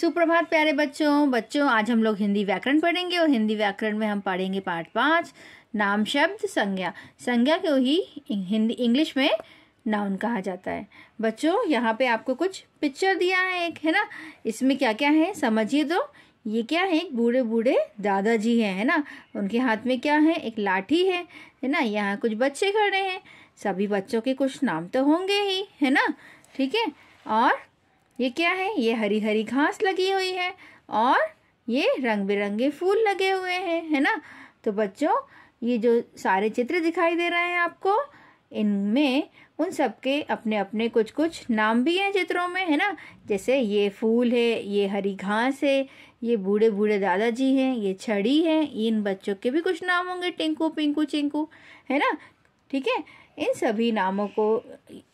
सुप्रभात प्यारे बच्चों बच्चों आज हम लोग हिंदी व्याकरण पढ़ेंगे और हिंदी व्याकरण में हम पढ़ेंगे पाठ पाँच नाम शब्द संज्ञा संज्ञा को ही हिंदी इंग्लिश में नाउन कहा जाता है बच्चों यहाँ पे आपको कुछ पिक्चर दिया है एक है ना इसमें क्या क्या है समझिए तो ये क्या है एक बूढ़े बूढ़े दादाजी हैं है ना उनके हाथ में क्या है एक लाठी है है ना यहाँ कुछ बच्चे खड़े हैं सभी बच्चों के कुछ नाम तो होंगे ही है ना ठीक है और ये क्या है ये हरी हरी घास लगी हुई है और ये रंग बिरंगे फूल लगे हुए हैं है ना तो बच्चों ये जो सारे चित्र दिखाई दे रहे हैं आपको इनमें उन सबके अपने अपने कुछ कुछ नाम भी हैं चित्रों में है ना जैसे ये फूल है ये हरी घास है ये बूढ़े बूढ़े दादाजी हैं ये छड़ी है इन बच्चों के भी कुछ नाम होंगे टिंकू पिंकू चिंकू है ना ठीक है इन सभी नामों को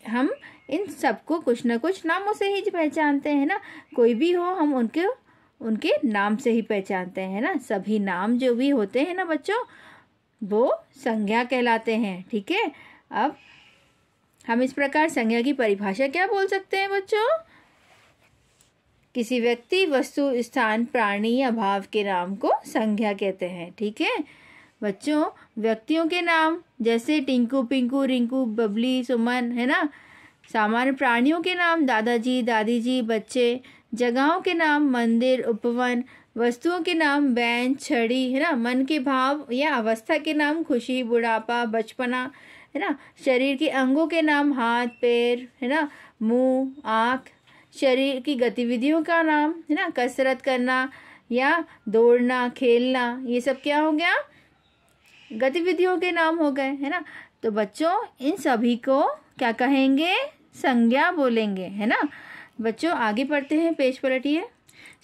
हम इन सबको कुछ ना कुछ नामों से ही पहचानते हैं ना कोई भी हो हम उनके उनके नाम से ही पहचानते हैं ना सभी नाम जो भी होते हैं ना बच्चों वो संज्ञा कहलाते हैं ठीक है अब हम इस प्रकार संज्ञा की परिभाषा क्या बोल सकते हैं बच्चों किसी व्यक्ति वस्तु स्थान प्राणी या भाव के नाम को संज्ञा कहते हैं ठीक है बच्चों व्यक्तियों के नाम जैसे टिंकू पिंकू रिंकू बबली सुमन है ना सामान्य प्राणियों के नाम दादाजी दादी जी बच्चे जगहों के नाम मंदिर उपवन वस्तुओं के नाम बैन छड़ी है ना मन के भाव या अवस्था के नाम खुशी बुढ़ापा बचपना है ना शरीर के अंगों के नाम हाथ पैर है ना मुंह आँख शरीर की गतिविधियों का नाम है ना कसरत करना या दौड़ना खेलना ये सब क्या हो गया गतिविधियों के नाम हो गए है ना तो बच्चों इन सभी को क्या कहेंगे संज्ञा बोलेंगे है ना बच्चों आगे पढ़ते हैं पेज पलटिए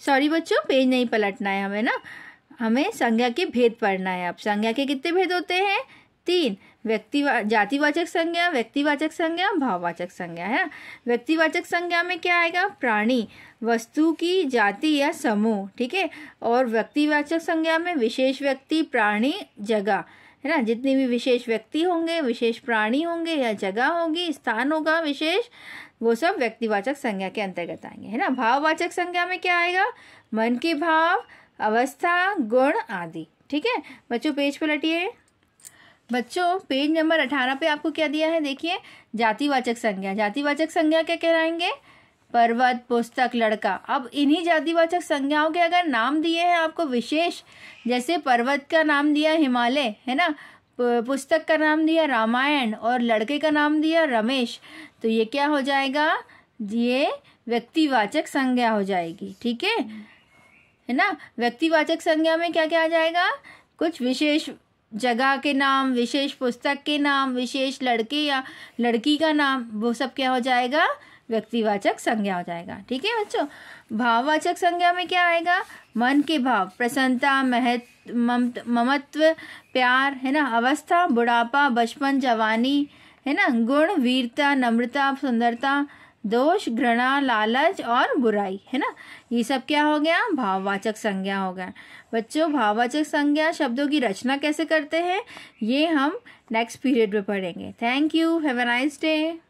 सॉरी बच्चों पेज नहीं पलटना है हमें ना हमें संज्ञा के भेद पढ़ना है अब संज्ञा के कितने भेद होते हैं तीन व्यक्तिवा जातिवाचक संज्ञा व्यक्तिवाचक संज्ञा भाववाचक संज्ञा है ना व्यक्तिवाचक संज्ञा में क्या आएगा प्राणी वस्तु की जाति या समूह ठीक है और व्यक्तिवाचक संज्ञा में विशेष व्यक्ति प्राणी जगह है ना जितनी भी विशेष व्यक्ति होंगे विशेष प्राणी होंगे या जगह होगी स्थान होगा विशेष वो सब व्यक्तिवाचक संज्ञा के अंतर्गत आएंगे है ना भाववाचक संज्ञा में क्या आएगा मन के भाव अवस्था गुण आदि ठीक है बच्चों पेज पलटिए बच्चों पेज नंबर अठारह पे आपको क्या दिया है देखिए जातिवाचक संज्ञा जातिवाचक संज्ञा क्या कहलाएंगे पर्वत पुस्तक लड़का अब इन्हीं जातिवाचक संज्ञाओं के अगर नाम दिए हैं आपको विशेष जैसे पर्वत का नाम दिया हिमालय है ना पुस्तक का नाम दिया रामायण और लड़के का नाम दिया रमेश तो ये क्या हो जाएगा ये व्यक्तिवाचक संज्ञा हो जाएगी ठीक है है ना व्यक्तिवाचक संज्ञा में क्या क्या आ जाएगा कुछ विशेष जगह के नाम विशेष पुस्तक के नाम विशेष लड़के या लड़की का नाम वो सब क्या हो जाएगा व्यक्तिवाचक संज्ञा हो जाएगा ठीक है बच्चों भाववाचक संज्ञा में क्या आएगा मन के भाव प्रसन्नता महत्व ममत्व प्यार है ना अवस्था बुढ़ापा बचपन जवानी है ना गुण वीरता नम्रता सुंदरता दोष घृणा लालच और बुराई है ना ये सब क्या हो गया भाववाचक संज्ञा हो गया बच्चों भाववाचक संज्ञा शब्दों की रचना कैसे करते हैं ये हम नेक्स्ट पीरियड में पढ़ेंगे thank you have a nice day